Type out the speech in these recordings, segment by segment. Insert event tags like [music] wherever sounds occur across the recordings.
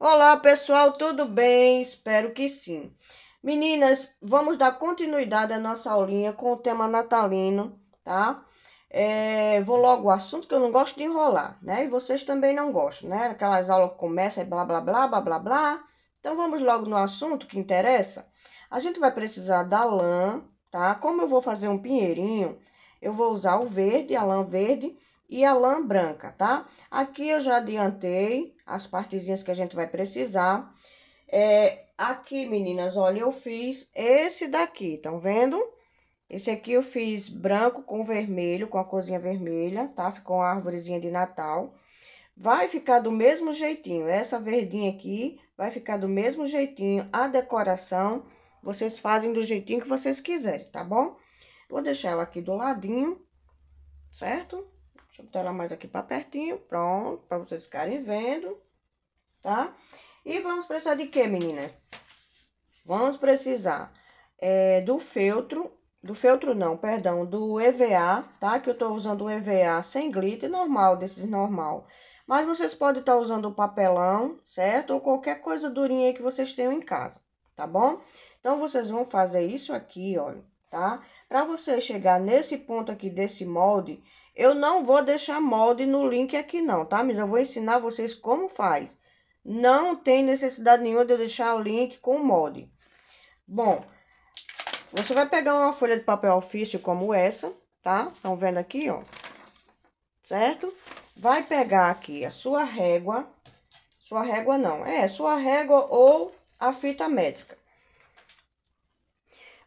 Olá, pessoal, tudo bem? Espero que sim. Meninas, vamos dar continuidade à nossa aulinha com o tema natalino, tá? É, vou logo ao assunto que eu não gosto de enrolar, né? E vocês também não gostam, né? Aquelas aulas que começam e blá, blá, blá, blá, blá, blá. Então, vamos logo no assunto que interessa. A gente vai precisar da lã, tá? Como eu vou fazer um pinheirinho, eu vou usar o verde, a lã verde, e a lã branca, tá? Aqui eu já adiantei as partezinhas que a gente vai precisar. É, aqui, meninas, olha, eu fiz esse daqui, estão vendo? Esse aqui eu fiz branco com vermelho, com a cozinha vermelha, tá? Ficou uma árvorezinha de Natal. Vai ficar do mesmo jeitinho, essa verdinha aqui vai ficar do mesmo jeitinho. A decoração vocês fazem do jeitinho que vocês quiserem, tá bom? Vou deixar ela aqui do ladinho, certo? Deixa eu botar ela mais aqui para pertinho, pronto, para vocês ficarem vendo, tá? E vamos precisar de quê, menina? Vamos precisar é, do feltro, do feltro não, perdão, do EVA, tá? Que eu tô usando o EVA sem glitter, normal, desses normal. Mas vocês podem estar tá usando o papelão, certo? Ou qualquer coisa durinha aí que vocês tenham em casa, tá bom? Então, vocês vão fazer isso aqui, olha, tá? Pra você chegar nesse ponto aqui desse molde, eu não vou deixar molde no link aqui não, tá? Mas eu vou ensinar vocês como faz. Não tem necessidade nenhuma de eu deixar o link com molde. Bom, você vai pegar uma folha de papel ofício como essa, tá? Estão vendo aqui, ó. Certo? Vai pegar aqui a sua régua. Sua régua não, é sua régua ou a fita métrica.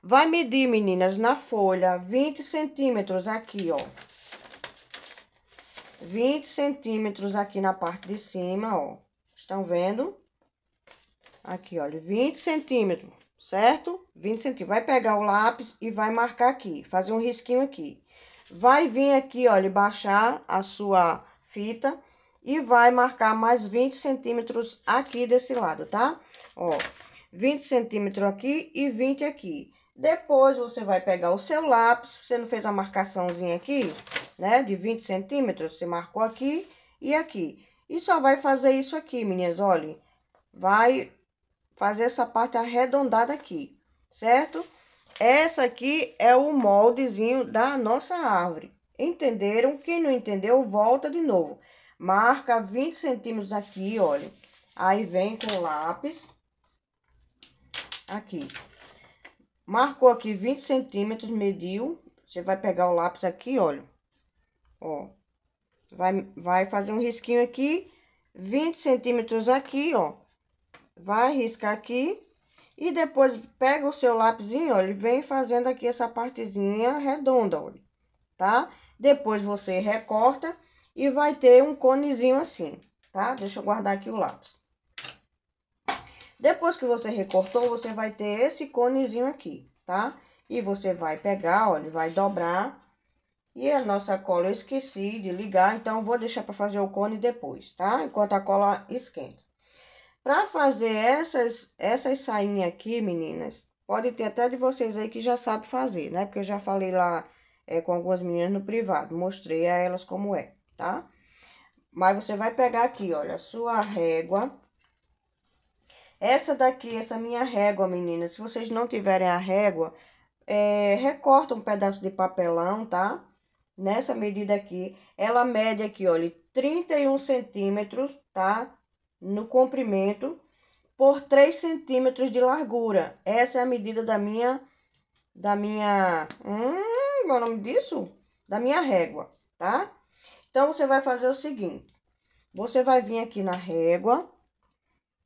Vai medir, meninas, na folha 20 centímetros aqui, ó. 20 centímetros aqui na parte de cima, ó. Estão vendo? Aqui, olha, 20 centímetros, certo? 20 centímetros. Vai pegar o lápis e vai marcar aqui, fazer um risquinho aqui. Vai vir aqui, olha, baixar a sua fita e vai marcar mais 20 centímetros aqui desse lado, tá? Ó, 20 centímetros aqui e 20 aqui. Depois você vai pegar o seu lápis, você não fez a marcaçãozinha aqui, né? De 20 centímetros, você marcou aqui e aqui. E só vai fazer isso aqui, meninas, olhem. Vai fazer essa parte arredondada aqui, certo? Essa aqui é o moldezinho da nossa árvore. Entenderam? Quem não entendeu, volta de novo. Marca 20 centímetros aqui, olha. Aí vem com lápis. Aqui. Marcou aqui 20 centímetros, mediu. Você vai pegar o lápis aqui, olha. Ó. Vai, vai fazer um risquinho aqui. 20 centímetros aqui, ó. Vai riscar aqui. E depois pega o seu lápisinho, olha, e vem fazendo aqui essa partezinha redonda, olha. Tá? Depois você recorta e vai ter um conezinho assim, tá? Deixa eu guardar aqui o lápis. Depois que você recortou, você vai ter esse conezinho aqui, tá? E você vai pegar, olha, vai dobrar. E a nossa cola eu esqueci de ligar, então vou deixar para fazer o cone depois, tá? Enquanto a cola esquenta. Para fazer essas, essas sainhas aqui, meninas, pode ter até de vocês aí que já sabe fazer, né? Porque eu já falei lá é, com algumas meninas no privado, mostrei a elas como é, tá? Mas você vai pegar aqui, olha, a sua régua essa daqui, essa minha régua, meninas, se vocês não tiverem a régua, é, recorta um pedaço de papelão, tá? Nessa medida aqui, ela mede aqui, olha, 31 centímetros, tá? No comprimento, por 3 centímetros de largura. Essa é a medida da minha, da minha, hum, meu é nome disso? Da minha régua, tá? Então, você vai fazer o seguinte, você vai vir aqui na régua,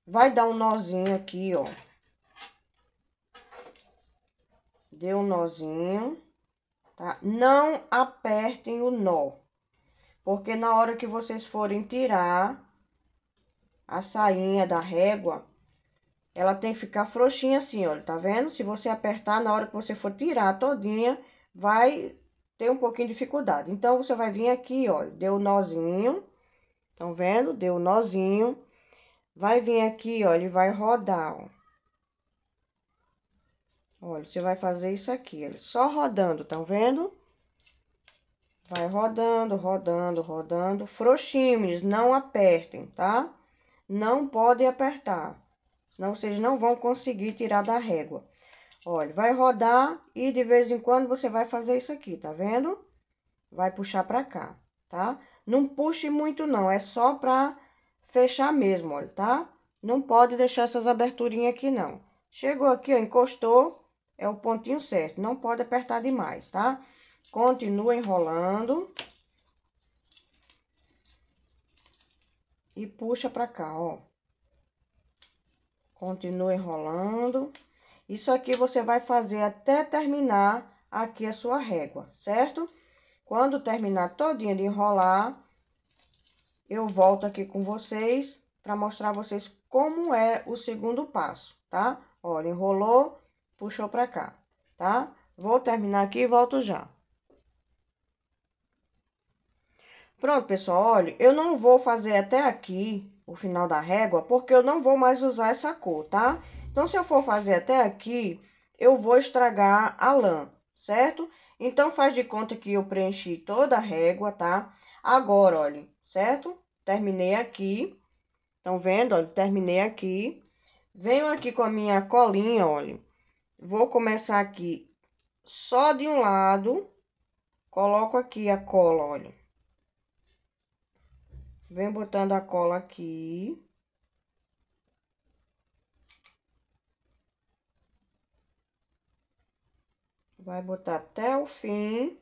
Vai dar um nozinho aqui, ó. Deu um nozinho, tá? Não apertem o nó. Porque na hora que vocês forem tirar a sainha da régua, ela tem que ficar frouxinha assim, olha, tá vendo? Se você apertar na hora que você for tirar todinha, vai ter um pouquinho de dificuldade. Então, você vai vir aqui, olha, deu um nozinho, estão vendo? Deu um nozinho. Vai vir aqui, olha, ele vai rodar, ó. Olha, você vai fazer isso aqui, olha, só rodando, estão vendo? Vai rodando, rodando, rodando. Frouxímenes, não apertem, tá? Não podem apertar, senão vocês não vão conseguir tirar da régua. Olha, vai rodar e de vez em quando você vai fazer isso aqui, tá vendo? Vai puxar pra cá, tá? Não puxe muito não, é só pra fechar mesmo, olha, tá? Não pode deixar essas aberturinhas aqui, não. Chegou aqui, ó, encostou, é o pontinho certo. Não pode apertar demais, tá? Continua enrolando. E puxa pra cá, ó. Continua enrolando. Isso aqui você vai fazer até terminar aqui a sua régua, certo? Quando terminar todinha de enrolar, eu volto aqui com vocês para mostrar a vocês como é o segundo passo, tá? Olha, enrolou, puxou para cá, tá? Vou terminar aqui e volto já. Pronto, pessoal, olha, eu não vou fazer até aqui o final da régua, porque eu não vou mais usar essa cor, tá? Então, se eu for fazer até aqui, eu vou estragar a lã, certo? Então, faz de conta que eu preenchi toda a régua, tá? agora, olha, certo? Terminei aqui. Estão vendo? Olha, terminei aqui. Venho aqui com a minha colinha, olha. Vou começar aqui só de um lado. Coloco aqui a cola, olha. Venho botando a cola aqui. Vai botar até o fim.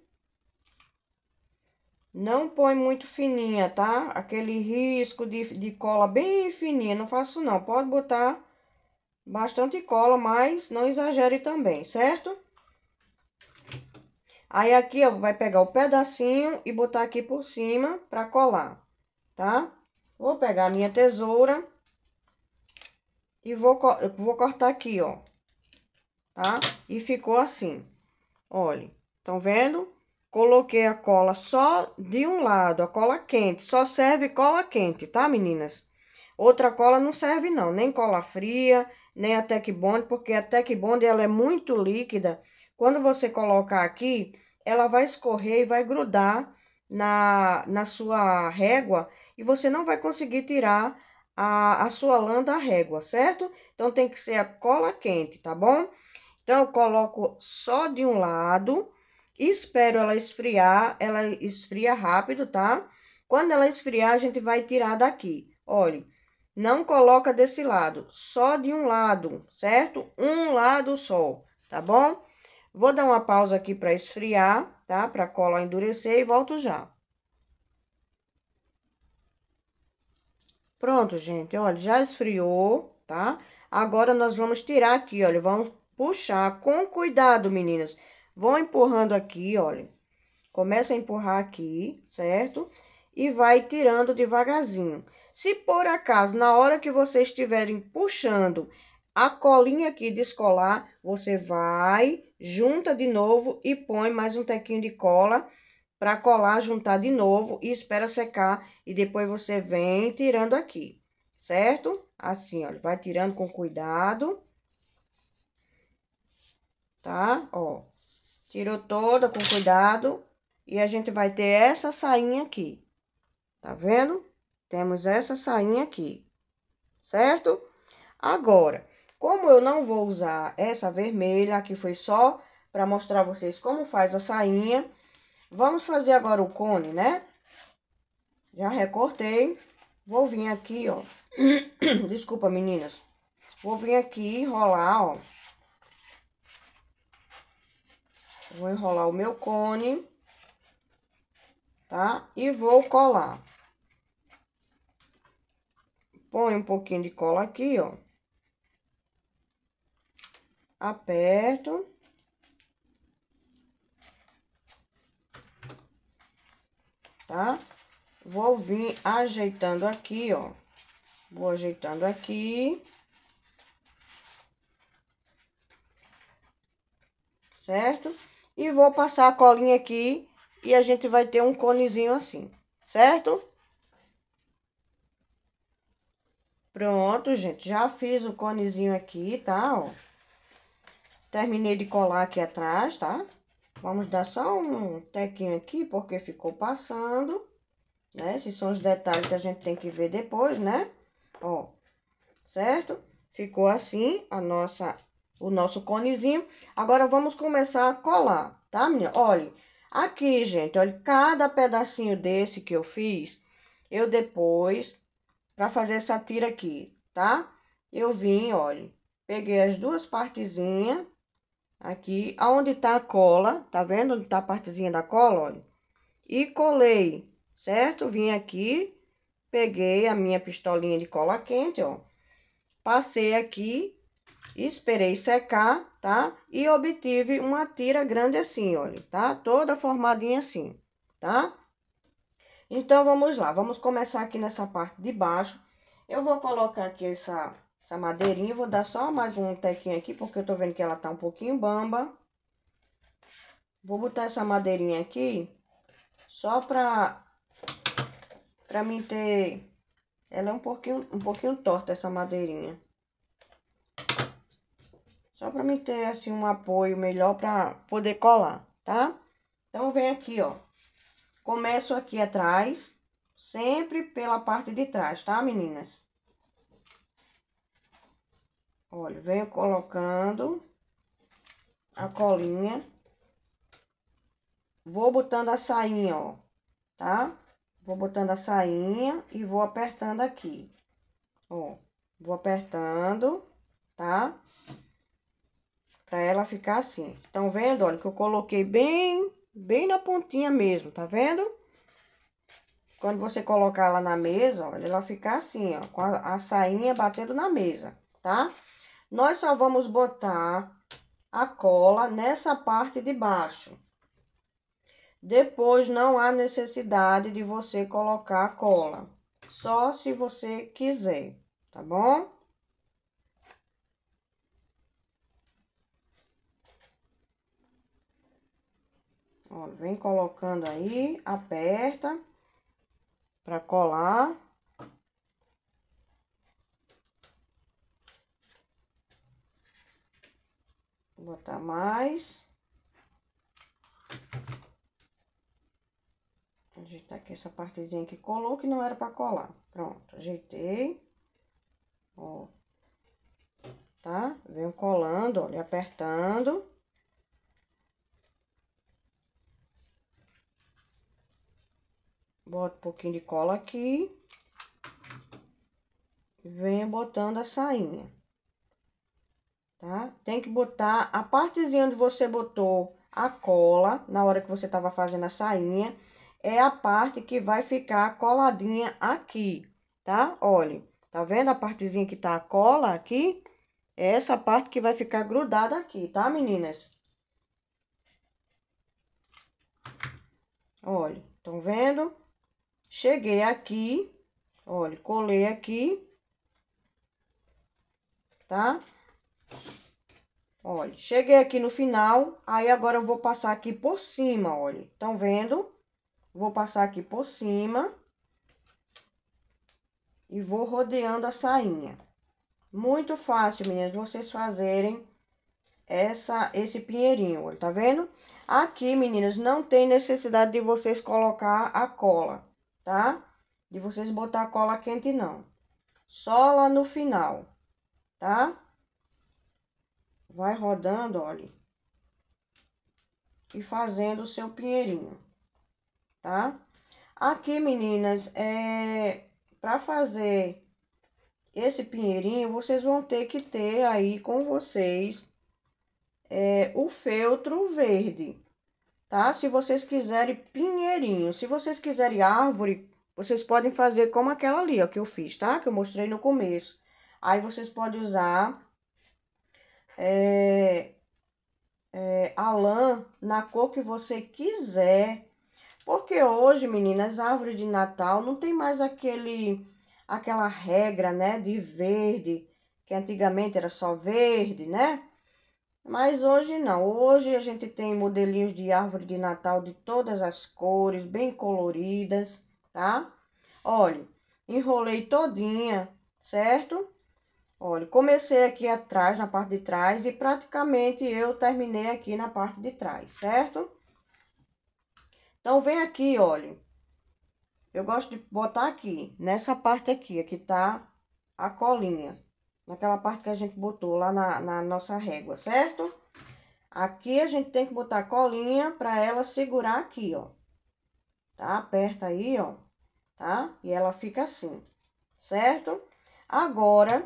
Não põe muito fininha, tá? Aquele risco de, de cola bem fininha, não faço não. Pode botar bastante cola, mas não exagere também, certo? Aí aqui, ó, vai pegar o pedacinho e botar aqui por cima pra colar, tá? Vou pegar a minha tesoura e vou, vou cortar aqui, ó, tá? E ficou assim, olha, estão vendo? Coloquei a cola só de um lado, a cola quente. Só serve cola quente, tá, meninas? Outra cola não serve não, nem cola fria, nem a que Bond, porque a que Bond ela é muito líquida. Quando você colocar aqui, ela vai escorrer e vai grudar na, na sua régua e você não vai conseguir tirar a, a sua lã da régua, certo? Então, tem que ser a cola quente, tá bom? Então, eu coloco só de um lado Espero ela esfriar, ela esfria rápido, tá? Quando ela esfriar, a gente vai tirar daqui. Olha, não coloca desse lado, só de um lado, certo? Um lado só, tá bom? Vou dar uma pausa aqui para esfriar, tá? Para cola endurecer e volto já. Pronto, gente, olha, já esfriou, tá? Agora, nós vamos tirar aqui, olha, vamos puxar com cuidado, meninas. Vão empurrando aqui, olha. Começa a empurrar aqui, certo? E vai tirando devagarzinho. Se por acaso, na hora que vocês estiverem puxando a colinha aqui descolar, você vai, junta de novo e põe mais um tequinho de cola para colar, juntar de novo e espera secar. E depois você vem tirando aqui, certo? Assim, olha, vai tirando com cuidado. Tá? Ó, Tirou toda com cuidado. E a gente vai ter essa sainha aqui. Tá vendo? Temos essa sainha aqui. Certo? Agora, como eu não vou usar essa vermelha, aqui foi só para mostrar vocês como faz a sainha. Vamos fazer agora o cone, né? Já recortei. Vou vir aqui, ó. [clears throat] Desculpa, meninas. Vou vir aqui enrolar, ó. Vou enrolar o meu cone, tá? E vou colar. Põe um pouquinho de cola aqui, ó. Aperto. Tá? Vou vir ajeitando aqui, ó. Vou ajeitando aqui. Certo? E vou passar a colinha aqui e a gente vai ter um conezinho assim, certo? Pronto, gente, já fiz o conezinho aqui, tá, ó. Terminei de colar aqui atrás, tá? Vamos dar só um tequinho aqui, porque ficou passando, né? Esses são os detalhes que a gente tem que ver depois, né? Ó, certo? Ficou assim a nossa o nosso conezinho. Agora, vamos começar a colar, tá, minha Olha, aqui, gente, olha, cada pedacinho desse que eu fiz, eu depois, pra fazer essa tira aqui, tá? Eu vim, olha, peguei as duas partezinhas aqui, aonde tá a cola, tá vendo onde tá a partezinha da cola, olha? E colei, certo? Vim aqui, peguei a minha pistolinha de cola quente, ó, passei aqui Esperei secar, tá? E obtive uma tira grande assim, olha, tá? Toda formadinha assim, tá? Então, vamos lá. Vamos começar aqui nessa parte de baixo. Eu vou colocar aqui essa, essa madeirinha. Vou dar só mais um tequinho aqui, porque eu tô vendo que ela tá um pouquinho bamba. Vou botar essa madeirinha aqui, só pra, pra mim ter... Ela é um pouquinho, um pouquinho torta, essa madeirinha. Só para mim ter, assim, um apoio melhor para poder colar, tá? Então, vem aqui, ó. Começo aqui atrás, sempre pela parte de trás, tá, meninas? Olha, venho colocando a colinha. Vou botando a sainha, ó, tá? Vou botando a sainha e vou apertando aqui, ó. Vou apertando, tá? Pra ela ficar assim. Estão vendo? Olha, que eu coloquei bem, bem na pontinha mesmo, tá vendo? Quando você colocar ela na mesa, olha, ela ficar assim, ó. Com a, a sainha batendo na mesa, tá? Nós só vamos botar a cola nessa parte de baixo. Depois, não há necessidade de você colocar a cola. Só se você quiser, tá bom? Ó, vem colocando aí, aperta para colar. botar mais. Ajeitar aqui essa partezinha que colou, que não era para colar. Pronto, ajeitei. Ó. Tá? Venho colando, olha, apertando. Boto um pouquinho de cola aqui. Venho botando a sainha. Tá? Tem que botar a partezinha onde você botou a cola, na hora que você tava fazendo a sainha, é a parte que vai ficar coladinha aqui, tá? Olha, tá vendo a partezinha que tá a cola aqui? É essa parte que vai ficar grudada aqui, tá, meninas? Olha, estão vendo? Cheguei aqui, olha, colei aqui, tá? Olha, cheguei aqui no final, aí agora eu vou passar aqui por cima, olha. Estão vendo? Vou passar aqui por cima. E vou rodeando a sainha. Muito fácil, meninas, vocês fazerem essa, esse pinheirinho, olha, tá vendo? Aqui, meninas, não tem necessidade de vocês colocar a cola tá? De vocês botar cola quente não. Só lá no final, tá? Vai rodando, olha. E fazendo o seu pinheirinho, tá? Aqui, meninas, é... Pra fazer esse pinheirinho, vocês vão ter que ter aí com vocês é, o feltro verde, tá? Se vocês quiserem pinheirinho, se vocês quiserem árvore, vocês podem fazer como aquela ali, ó, que eu fiz, tá? Que eu mostrei no começo. Aí vocês podem usar é, é, a lã na cor que você quiser. Porque hoje, meninas, árvore de Natal não tem mais aquele aquela regra, né, de verde, que antigamente era só verde, né? Mas hoje não. Hoje a gente tem modelinhos de árvore de Natal de todas as cores, bem coloridas, tá? Olha, enrolei todinha, certo? Olha, comecei aqui atrás, na parte de trás, e praticamente eu terminei aqui na parte de trás, certo? Então, vem aqui, olha. Eu gosto de botar aqui, nessa parte aqui, aqui tá a colinha, Naquela parte que a gente botou lá na, na nossa régua, certo? Aqui a gente tem que botar colinha para ela segurar aqui, ó. Tá? Aperta aí, ó. Tá? E ela fica assim, certo? Agora,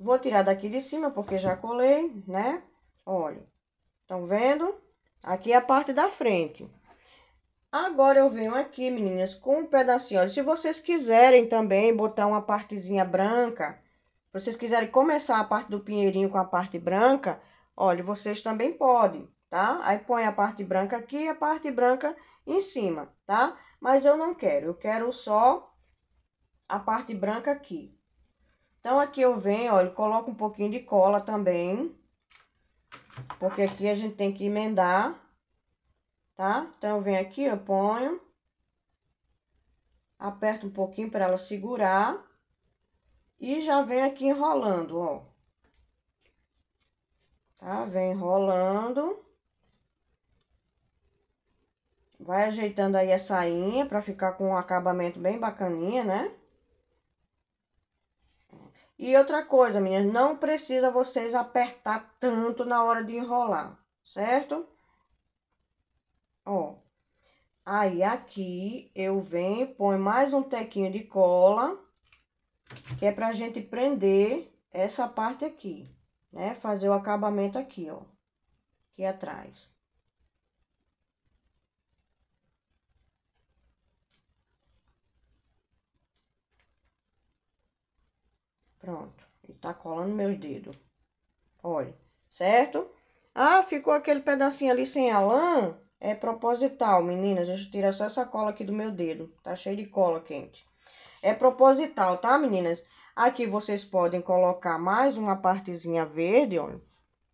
vou tirar daqui de cima porque já colei, né? Olha, estão vendo? Aqui é a parte da frente. Agora eu venho aqui, meninas, com um pedacinho. Olha, se vocês quiserem também botar uma partezinha branca vocês quiserem começar a parte do pinheirinho com a parte branca, olha, vocês também podem, tá? Aí põe a parte branca aqui e a parte branca em cima, tá? Mas eu não quero, eu quero só a parte branca aqui. Então, aqui eu venho, olha, coloco um pouquinho de cola também, porque aqui a gente tem que emendar, tá? Então, eu venho aqui, eu ponho, aperto um pouquinho para ela segurar. E já vem aqui enrolando, ó. Tá? Vem enrolando. Vai ajeitando aí a sainha pra ficar com um acabamento bem bacaninha, né? E outra coisa, meninas, não precisa vocês apertar tanto na hora de enrolar, certo? Ó. Aí aqui eu venho, põe mais um tequinho de cola que é pra gente prender essa parte aqui, né? Fazer o acabamento aqui, ó, aqui atrás. Pronto, e tá colando meus dedos. Olha, certo? Ah, ficou aquele pedacinho ali sem a lã. É proposital, meninas. Deixa eu tirar só essa cola aqui do meu dedo. Tá cheio de cola quente é proposital, tá, meninas? Aqui vocês podem colocar mais uma partezinha verde, olha,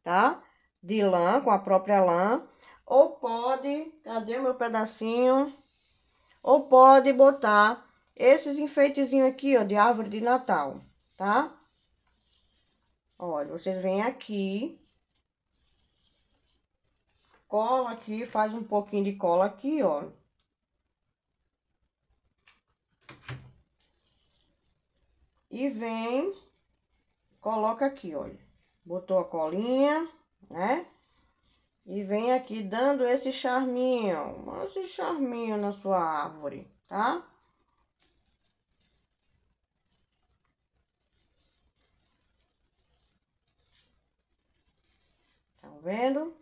tá? De lã, com a própria lã. Ou pode, cadê meu pedacinho? Ou pode botar esses enfeitezinhos aqui, ó, de árvore de Natal, tá? Olha, vocês vêm aqui, cola aqui, faz um pouquinho de cola aqui, ó. E vem, coloca aqui, olha. Botou a colinha, né? E vem aqui dando esse charminho, esse charminho na sua árvore, tá? Tá vendo?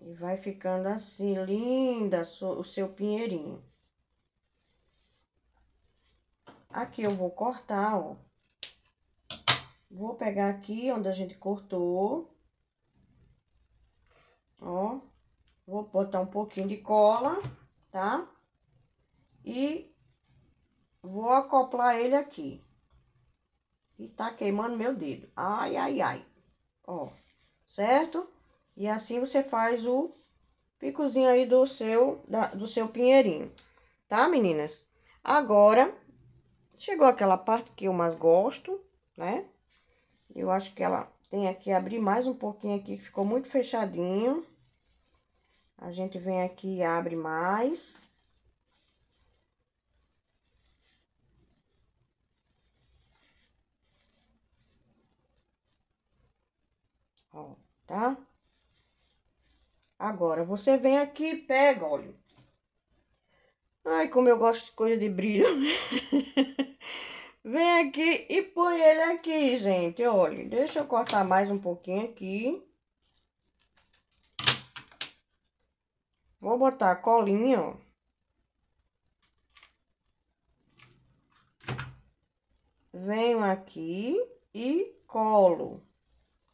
E vai ficando assim, linda o seu pinheirinho. Aqui eu vou cortar, ó. Vou pegar aqui onde a gente cortou. Ó. Vou botar um pouquinho de cola, tá? E vou acoplar ele aqui. E tá queimando meu dedo. Ai, ai, ai. Ó, certo? E assim você faz o picozinho aí do seu, da, do seu pinheirinho, tá, meninas? Agora, Chegou aquela parte que eu mais gosto, né? Eu acho que ela tem aqui, abrir mais um pouquinho aqui, que ficou muito fechadinho. A gente vem aqui e abre mais. Ó, tá? Agora, você vem aqui e pega, olha. Ai, como eu gosto de coisa de brilho. Né? [laughs] Vem aqui e põe ele aqui, gente. Olha, deixa eu cortar mais um pouquinho aqui. Vou botar a colinha, ó. Venho aqui e colo,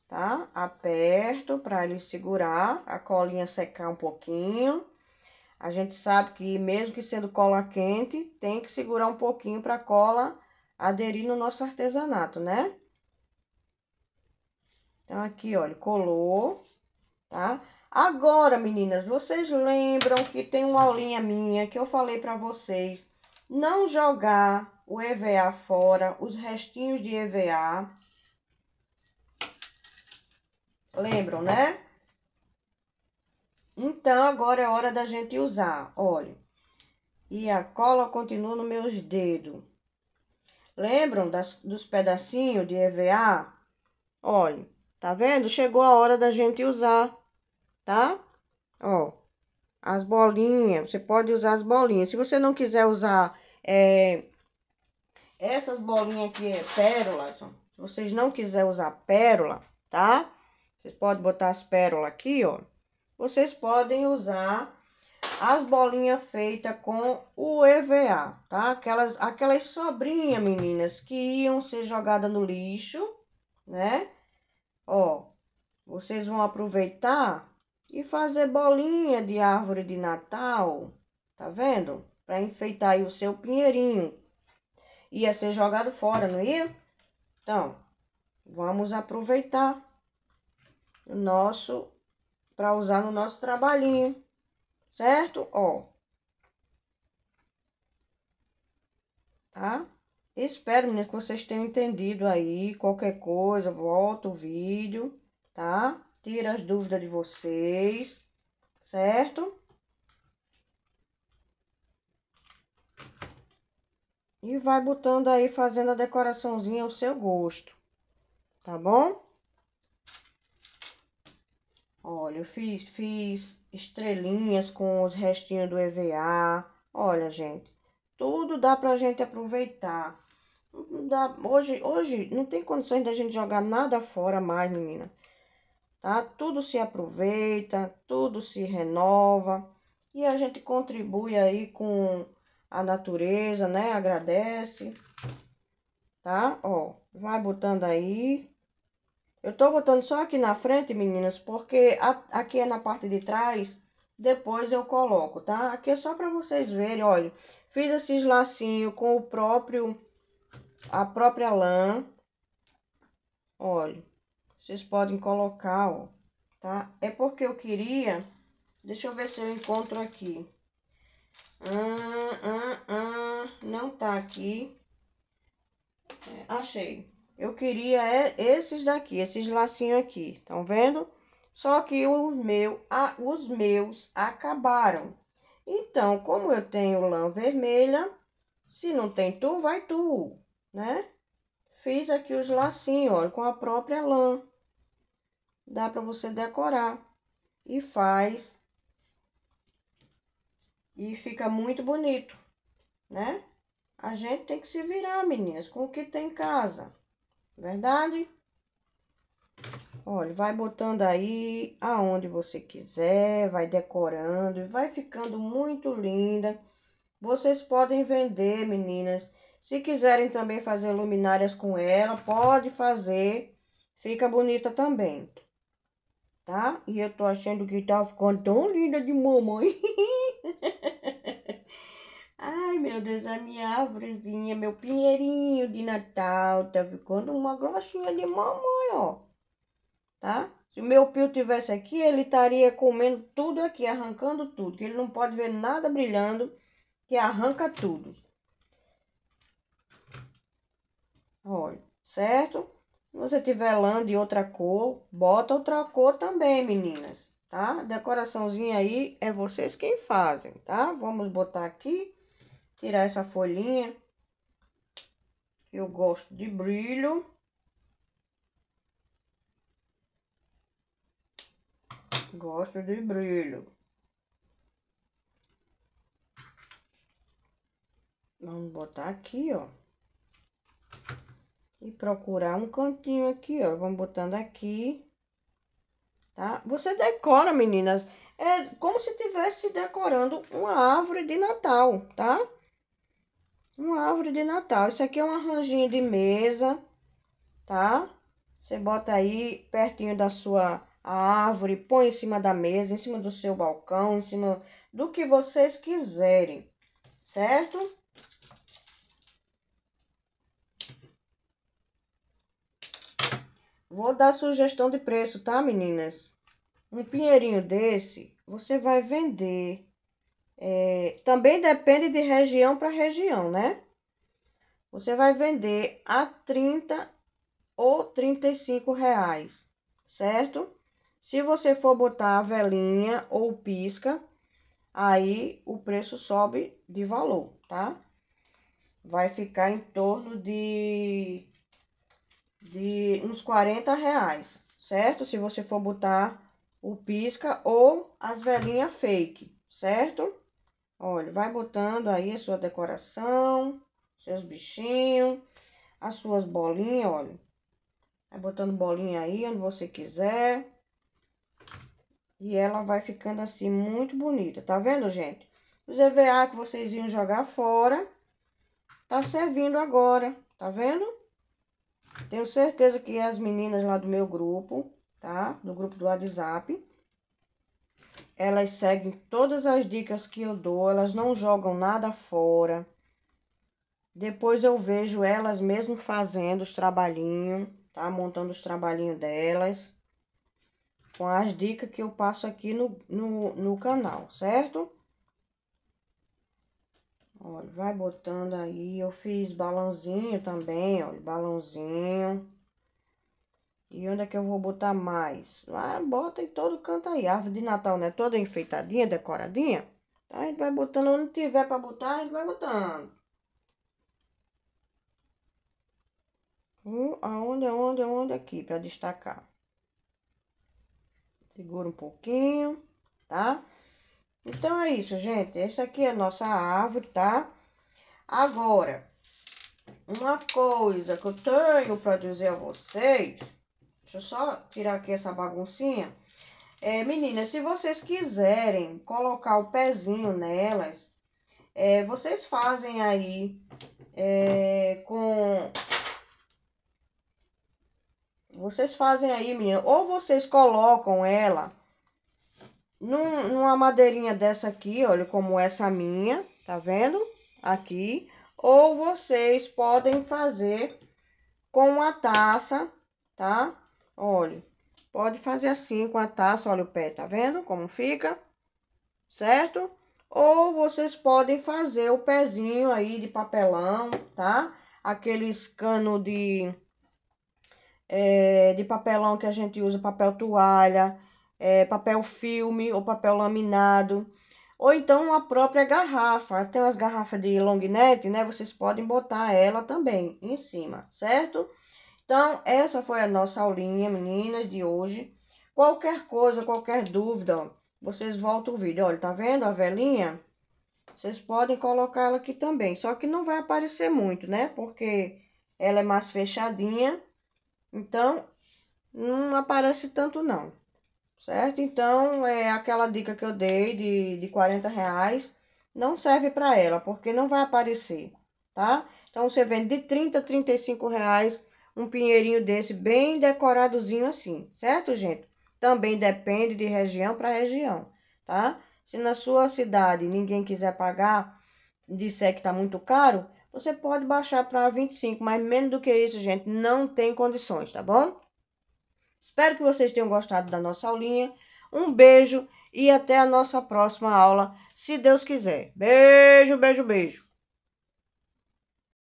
tá? Aperto para ele segurar, a colinha secar um pouquinho. A gente sabe que mesmo que sendo cola quente, tem que segurar um pouquinho para a cola aderir no nosso artesanato, né? Então, aqui, olha, colou, tá? Agora, meninas, vocês lembram que tem uma aulinha minha que eu falei para vocês não jogar o EVA fora, os restinhos de EVA. Lembram, né? Então, agora é hora da gente usar. Olha, e a cola continua nos meus dedos. Lembram das, dos pedacinhos de EVA? Olha, tá vendo? Chegou a hora da gente usar, tá? Ó, as bolinhas, você pode usar as bolinhas. Se você não quiser usar é, essas bolinhas aqui, é pérola, se vocês não quiserem usar pérola, tá? Vocês podem botar as pérolas aqui, ó vocês podem usar as bolinhas feitas com o EVA, tá? Aquelas, aquelas sobrinhas, meninas, que iam ser jogadas no lixo, né? Ó, vocês vão aproveitar e fazer bolinha de árvore de Natal, tá vendo? Para enfeitar aí o seu pinheirinho. Ia ser jogado fora, não ia? Então, vamos aproveitar o nosso para usar no nosso trabalhinho, certo? Ó. Tá? Espero, meninas, que vocês tenham entendido aí. Qualquer coisa, volta o vídeo, tá? Tira as dúvidas de vocês, certo? E vai botando aí, fazendo a decoraçãozinha ao seu gosto, tá bom? Olha, eu fiz, fiz estrelinhas com os restinhos do EVA. Olha, gente, tudo dá pra gente aproveitar. dá, hoje, hoje não tem condições da gente jogar nada fora mais, menina. Tá? Tudo se aproveita, tudo se renova. E a gente contribui aí com a natureza, né? Agradece. Tá? Ó, vai botando aí. Eu tô botando só aqui na frente, meninas, porque a, aqui é na parte de trás, depois eu coloco, tá? Aqui é só pra vocês verem, olha. Fiz esses lacinhos com o próprio, a própria lã. Olha, vocês podem colocar, ó, tá? É porque eu queria, deixa eu ver se eu encontro aqui. Ah, ah, ah. não tá aqui. É, achei. Eu queria é esses daqui, esses lacinhos aqui, estão vendo? Só que o meu, a, os meus acabaram. Então, como eu tenho lã vermelha, se não tem tu, vai tu, né? Fiz aqui os lacinhos, olha, com a própria lã. Dá para você decorar. E faz. E fica muito bonito, né? A gente tem que se virar, meninas, com o que tem em casa. Verdade? Olha, vai botando aí aonde você quiser, vai decorando e vai ficando muito linda. Vocês podem vender, meninas. Se quiserem também fazer luminárias com ela, pode fazer. Fica bonita também. Tá? E eu tô achando que tá ficando tão linda de mamãe. [laughs] Ai, meu Deus, a minha árvorezinha, meu pinheirinho de Natal, tá ficando uma grossinha de mamãe, ó. Tá? Se o meu pio tivesse aqui, ele estaria comendo tudo aqui, arrancando tudo. Que ele não pode ver nada brilhando, que arranca tudo. Olha, certo? Se você tiver lã de outra cor, bota outra cor também, meninas, tá? Decoraçãozinha aí é vocês quem fazem, tá? Vamos botar aqui Tirar essa folhinha. Que eu gosto de brilho. Gosto de brilho. Vamos botar aqui, ó. E procurar um cantinho aqui, ó. Vamos botando aqui. Tá? Você decora, meninas. É como se estivesse decorando uma árvore de Natal, tá? Uma árvore de Natal. Isso aqui é um arranjinho de mesa, tá? Você bota aí pertinho da sua árvore, põe em cima da mesa, em cima do seu balcão, em cima do que vocês quiserem, certo? Vou dar sugestão de preço, tá, meninas? Um pinheirinho desse, você vai vender é, também depende de região para região, né? Você vai vender a 30 ou 35 reais, certo? Se você for botar a velinha ou pisca, aí o preço sobe de valor, tá? Vai ficar em torno de, de uns 40 reais, certo? Se você for botar o pisca ou as velinhas fake, certo? Olha, vai botando aí a sua decoração, seus bichinhos, as suas bolinhas, olha. Vai botando bolinha aí onde você quiser. E ela vai ficando assim muito bonita, tá vendo, gente? Os EVA que vocês iam jogar fora, tá servindo agora, tá vendo? Tenho certeza que é as meninas lá do meu grupo, tá? Do grupo do WhatsApp, elas seguem todas as dicas que eu dou, elas não jogam nada fora. Depois eu vejo elas mesmo fazendo os trabalhinhos, tá? Montando os trabalhinhos delas. Com as dicas que eu passo aqui no, no, no canal, certo? Olha, vai botando aí. Eu fiz balãozinho também, olha, balãozinho. E onde é que eu vou botar mais? Ah, bota em todo canto aí. árvore de Natal, né? Toda enfeitadinha, decoradinha. Então a gente vai botando onde tiver pra botar, a gente vai botando. Um, aonde, aonde, aonde aqui, pra destacar. Segura um pouquinho, tá? Então, é isso, gente. Essa aqui é a nossa árvore, tá? Agora, uma coisa que eu tenho pra dizer a vocês Deixa eu só tirar aqui essa baguncinha. É, meninas, se vocês quiserem colocar o pezinho nelas, é, vocês fazem aí é, com... Vocês fazem aí, menina, ou vocês colocam ela num, numa madeirinha dessa aqui, olha como essa minha, tá vendo? Aqui. Ou vocês podem fazer com uma taça, tá? Olha, pode fazer assim com a taça, olha o pé, tá vendo como fica? Certo? Ou vocês podem fazer o pezinho aí de papelão, tá? Aqueles cano de, é, de papelão que a gente usa, papel toalha, é, papel filme ou papel laminado. Ou então a própria garrafa. Tem umas garrafas de long net, né? Vocês podem botar ela também em cima, certo? Então, essa foi a nossa aulinha, meninas, de hoje. Qualquer coisa, qualquer dúvida, ó, vocês voltam o vídeo. Olha, tá vendo a velhinha? Vocês podem colocar ela aqui também. Só que não vai aparecer muito, né? Porque ela é mais fechadinha. Então, não aparece tanto não. Certo? Então, é aquela dica que eu dei de, de 40 reais. Não serve para ela, porque não vai aparecer, tá? Então, você vende de 30 a 35 reais um pinheirinho desse bem decoradozinho assim, certo, gente? Também depende de região para região, tá? Se na sua cidade ninguém quiser pagar, disser que tá muito caro, você pode baixar para 25, mas menos do que isso, gente, não tem condições, tá bom? Espero que vocês tenham gostado da nossa aulinha. Um beijo e até a nossa próxima aula, se Deus quiser. Beijo, beijo, beijo.